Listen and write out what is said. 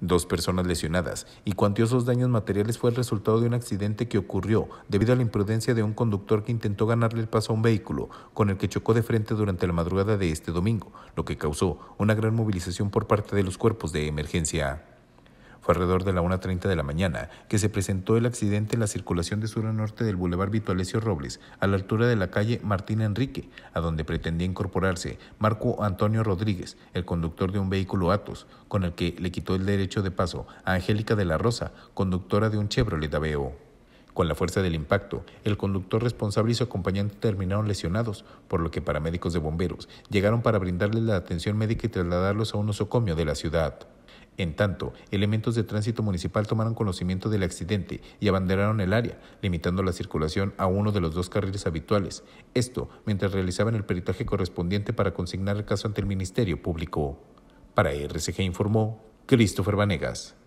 dos personas lesionadas y cuantiosos daños materiales fue el resultado de un accidente que ocurrió debido a la imprudencia de un conductor que intentó ganarle el paso a un vehículo con el que chocó de frente durante la madrugada de este domingo, lo que causó una gran movilización por parte de los cuerpos de emergencia. Fue alrededor de la 1.30 de la mañana que se presentó el accidente en la circulación de sur a norte del Boulevard Vitualesio Robles, a la altura de la calle Martín Enrique, a donde pretendía incorporarse Marco Antonio Rodríguez, el conductor de un vehículo Atos, con el que le quitó el derecho de paso a Angélica de la Rosa, conductora de un Chevrolet Aveo. Con la fuerza del impacto, el conductor responsable y su acompañante terminaron lesionados, por lo que paramédicos de bomberos llegaron para brindarles la atención médica y trasladarlos a un osocomio de la ciudad. En tanto, elementos de tránsito municipal tomaron conocimiento del accidente y abanderaron el área, limitando la circulación a uno de los dos carriles habituales. Esto mientras realizaban el peritaje correspondiente para consignar el caso ante el Ministerio Público. Para RCG informó Christopher Vanegas.